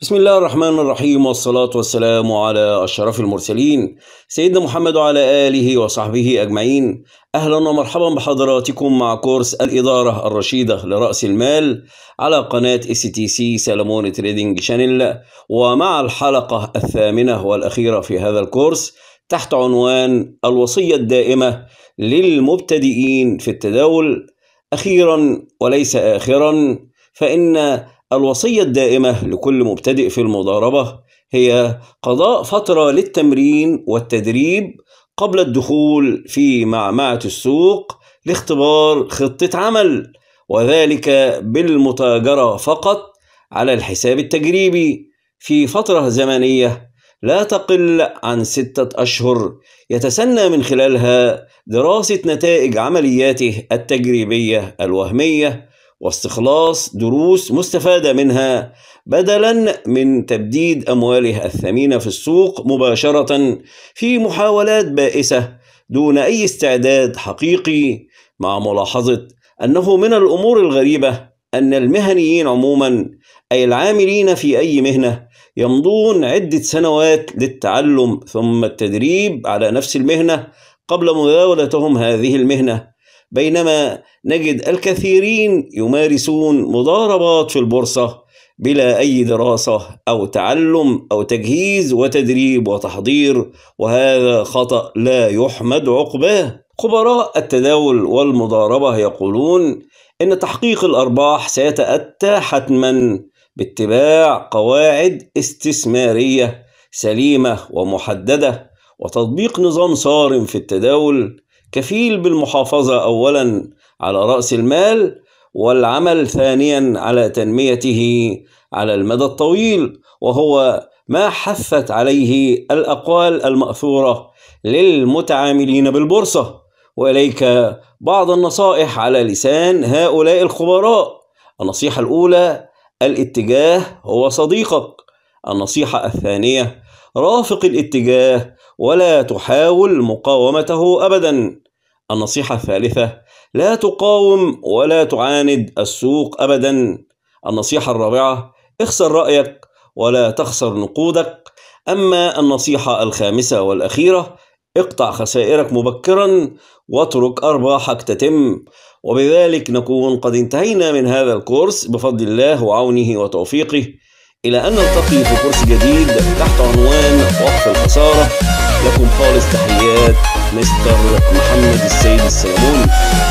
بسم الله الرحمن الرحيم والصلاة والسلام على أشرف المرسلين سيدنا محمد وعلى آله وصحبه أجمعين أهلا ومرحبا بحضراتكم مع كورس الإدارة الرشيدة لرأس المال على قناة اس تي سي سلمون تريدنج شانل ومع الحلقة الثامنة والأخيرة في هذا الكورس تحت عنوان الوصية الدائمة للمبتدئين في التداول أخيرا وليس آخرا فإن الوصية الدائمة لكل مبتدئ في المضاربة هي قضاء فترة للتمرين والتدريب قبل الدخول في معمعة السوق لاختبار خطة عمل وذلك بالمتاجرة فقط على الحساب التجريبي في فترة زمنية لا تقل عن ستة أشهر يتسنى من خلالها دراسة نتائج عملياته التجريبية الوهمية واستخلاص دروس مستفادة منها بدلا من تبديد أموالها الثمينة في السوق مباشرة في محاولات بائسة دون أي استعداد حقيقي مع ملاحظة أنه من الأمور الغريبة أن المهنيين عموما أي العاملين في أي مهنة يمضون عدة سنوات للتعلم ثم التدريب على نفس المهنة قبل مزاولتهم هذه المهنة بينما نجد الكثيرين يمارسون مضاربات في البورصة بلا أي دراسة أو تعلم أو تجهيز وتدريب وتحضير وهذا خطأ لا يحمد عقباه خبراء التداول والمضاربة يقولون إن تحقيق الأرباح سيتأتى حتما باتباع قواعد استثمارية سليمة ومحددة وتطبيق نظام صارم في التداول كفيل بالمحافظة أولا على رأس المال والعمل ثانيا على تنميته على المدى الطويل وهو ما حثت عليه الأقوال المأثورة للمتعاملين بالبورصة وإليك بعض النصائح على لسان هؤلاء الخبراء النصيحة الأولى الاتجاه هو صديقك النصيحة الثانية رافق الاتجاه ولا تحاول مقاومته أبداً النصيحة الثالثة لا تقاوم ولا تعاند السوق أبدا النصيحة الرابعة اخسر رأيك ولا تخسر نقودك أما النصيحة الخامسة والأخيرة اقطع خسائرك مبكرا واترك أرباحك تتم وبذلك نكون قد انتهينا من هذا الكورس بفضل الله وعونه وتوفيقه إلى أن نلتقي في كورس جديد تحت عنوان وقف الخسارة لكم خالص تحيات مستر محمد السيد الصابوني